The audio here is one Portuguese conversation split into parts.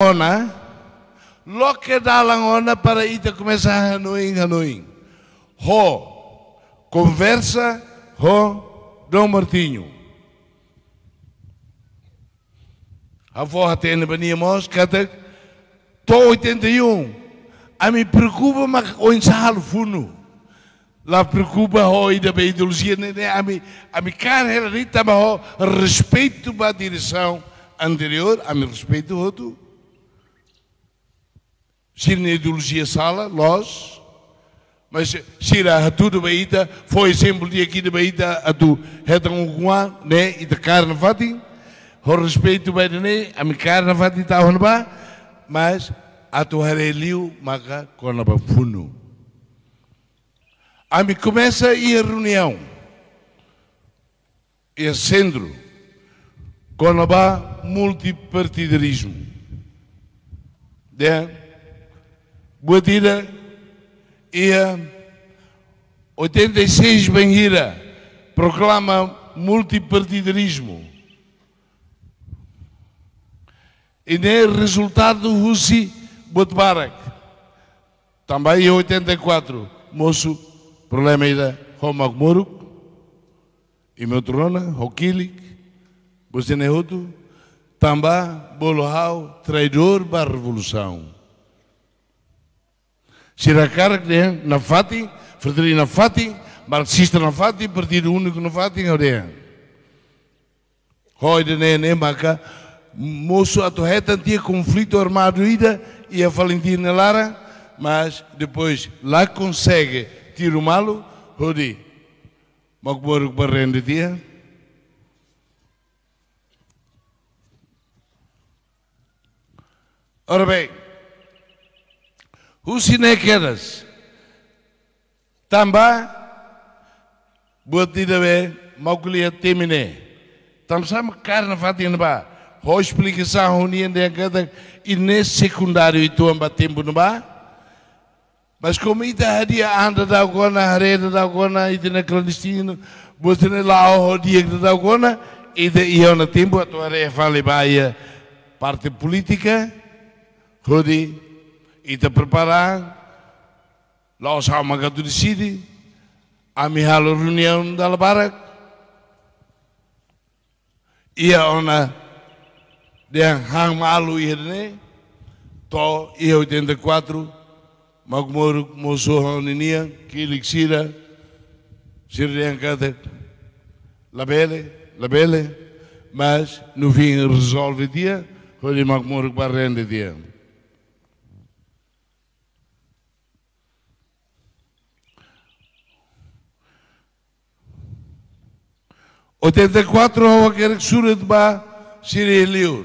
ona loke dalang ona para ita começar a noing a ho conversa ho Dom Martinho a voz até na bania mos cata to 81 a me preocupa mas o ensalo funo lá preocupa ho ida bem ideologia né a me a me cara era rita mas respeito para a direção anterior a me respeito outro Xir na ideologia sala, nós, mas Xir a tudo de Baíta foi exemplo de aqui de Baíta a do Redão Uguan, né? E de Carnavati. com respeito bem, né? A minha Carnavati está a mas a tu Hareliu Maga funo A mim começa a ir a reunião. E a centro. conaba multipartidarismo. Né? Guadira e 86 Banheira proclama multipartidarismo. E nem é resultado do Husi Botbarak. Também em 84, moço, problema ainda, Romak Moruk, e meu trona, Hokilik, Bosenehuto, também Bolohau, traidor para a revolução. Siracar, né? na Fati, Frederico na Fati, Marxista na Fati, Partido Único na Fati, né? Hoje, né, né, maca, moço atorreta é tinha conflito armado ida e a Valentina Lara, mas depois lá consegue tirar o malo, Rodi, mas o barrendo dia. Ora bem, os sinequedas, também buat tidawé maukulia temine. Tam sama karna fatin ba. Ho explicação unian de cada ines secundário e tuan ba tempo no ba. Mas como ita hadia anda da gona hareda da gona ita na clandestino, botene lá o dia da gona ita ia na tempo a tua refa lebaia parte política. Rodi Ita preparar, lá os que do decide, a minha reunião da Labarak, e a ona de hang malu irne, to e 84, magmoro mozo honinia, que elixira, sirden labele, labele, mas no fim resolve dia, hoje magmoro barrende dia. 84 δεν η ο κερξούρετμα Στην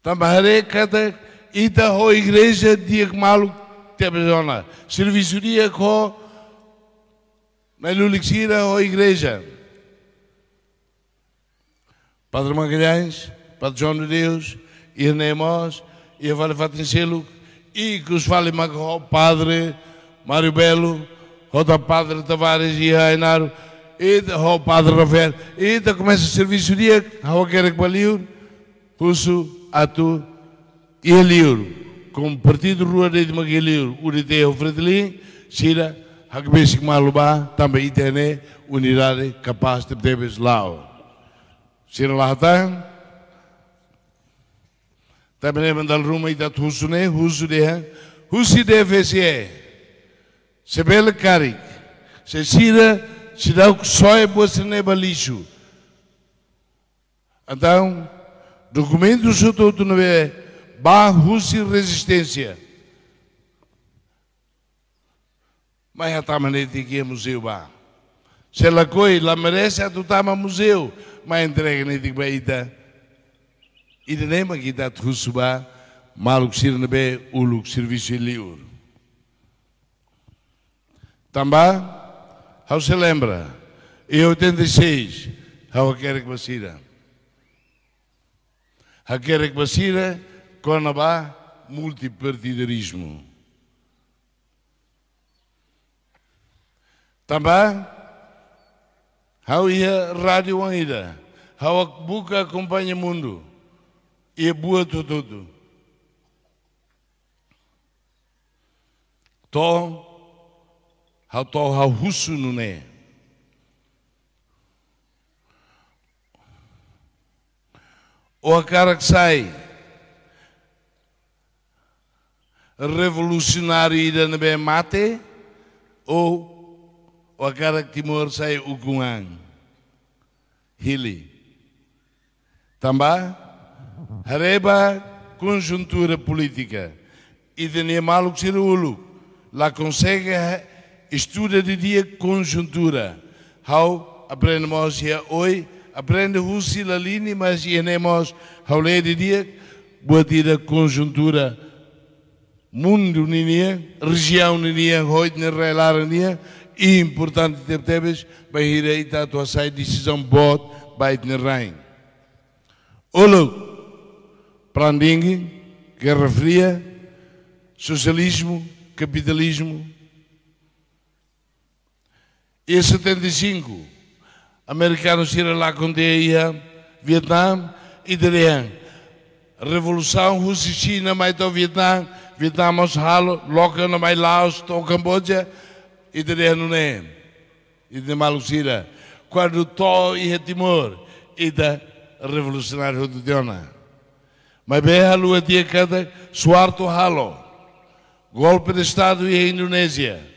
Τα μαρέκατε είτε ο είναι η Μελουλίξιρα. Στην Περαίδα, η με Μαγκριά, η Πάτρο Ζώνο Πάτρο, Μαγκριάνης, Πατζόν η Ιρνεμός, Ιεφάλε Φατινσίλου, η Πάδρε όταν Πάδρε Ταβάρης, id ao Padre Rafael, e começa o serviço dia, ao que era que valiu, puso a tu e a liuro, com partido rua de Maguilheiro, Urite o Fredelin, Sira, Hakbesik Malubá, também ITN, unidade capaz de debes lá. Sira está, também mandar rumo e dat husune, husudeha, russo né? sebele karik, se se sira, serão só em lixo. Então, documento do Souto do Nobé, barros e resistência. Mas a de que é museu bah. Se ela coi, lá merece a tutama museu, mas entrega nem de baita. E nem uma guita que Russubá, maluco o uluco serviço e liur. Também, ao se lembra, em 86, ao que Basira. A que Basira, quando há multipartidarismo. Também, ao ia rádio ainda, ao buca acompanha mundo, e boa tudo. Então, Hautorhauhussunune. O sai revolucionário ida bem mate, ou o que Timor sai ugungang. Hili. Tamba, reba conjuntura política. E de Niamaluk Siruluk. Lá consegue estuda de dia conjuntura. How aprendemos hier hoy, aprende husi la lini, mas enemos how dia de dia, batida conjuntura mundo ninia, região ninia, hoje na relar ninia, e importante ter tebes, bem aí estar tá tua sai decisão bot, bait na rein. Olo, prandingue, guerra fria, socialismo, capitalismo, e 75, americanos iram lá com DEA, Vietnã e Derian. Revolução Russa e China, mas do então Vietnã, Vietnã mas halo, logo no mais Laos, to Camboja e Derian não é. E de Malucira, quando to e Timor e da revolucionária Rudiona. Mas bem a lua dia cada suarto halo. Golpe de Estado e a Indonésia.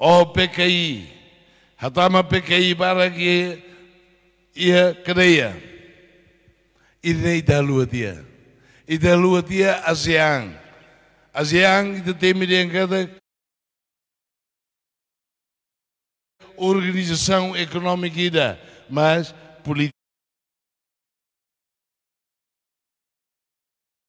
O oh, PKI. Hatama PKI para que ia creia. E nem da lua dia. E da lua dia ASEAN. ASEAN de cada Organização Econômica, mas política.